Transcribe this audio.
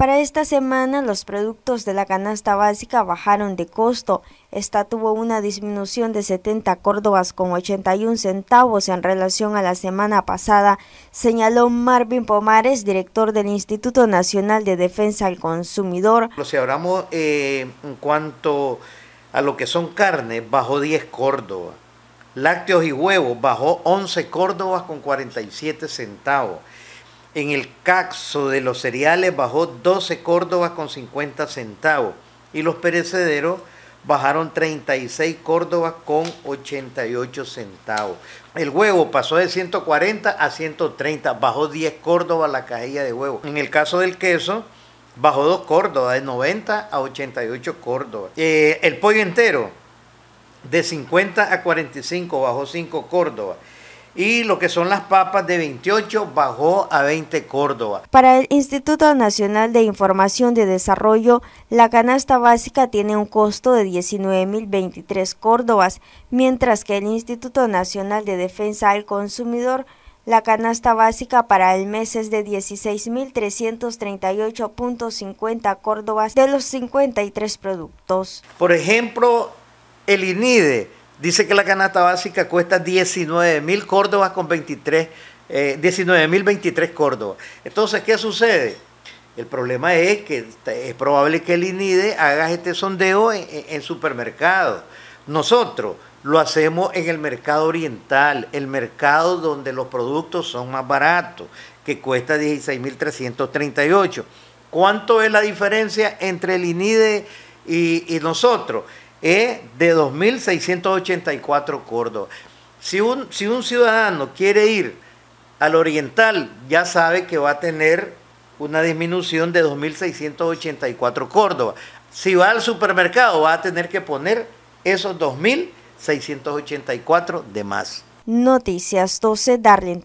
Para esta semana los productos de la canasta básica bajaron de costo. Esta tuvo una disminución de 70 córdobas con 81 centavos en relación a la semana pasada, señaló Marvin Pomares, director del Instituto Nacional de Defensa al Consumidor. Si hablamos eh, en cuanto a lo que son carne bajó 10 córdobas. Lácteos y huevos bajó 11 córdobas con 47 centavos en el caxo de los cereales bajó 12 córdobas con 50 centavos y los perecederos bajaron 36 córdobas con 88 centavos. El huevo pasó de 140 a 130, bajó 10 córdobas la cajilla de huevo. En el caso del queso, bajó 2 córdobas, de 90 a 88 córdobas. Eh, el pollo entero, de 50 a 45, bajó 5 córdobas y lo que son las papas de 28 bajó a 20 Córdoba. Para el Instituto Nacional de Información de Desarrollo, la canasta básica tiene un costo de 19.023 Córdobas, mientras que el Instituto Nacional de Defensa al Consumidor la canasta básica para el mes es de 16.338.50 Córdobas de los 53 productos. Por ejemplo, el INIDE Dice que la canasta básica cuesta 19 mil córdobas con 23, eh, mil 23 córdobas. Entonces, ¿qué sucede? El problema es que es probable que el INIDE haga este sondeo en, supermercados. Nosotros lo hacemos en el mercado oriental, el mercado donde los productos son más baratos, que cuesta 16.338. ¿Cuánto es la diferencia entre el INIDE y, y nosotros? es de 2.684 Córdoba. Si un, si un ciudadano quiere ir al oriental, ya sabe que va a tener una disminución de 2.684 Córdoba. Si va al supermercado, va a tener que poner esos 2.684 de más. Noticias 12 Darlene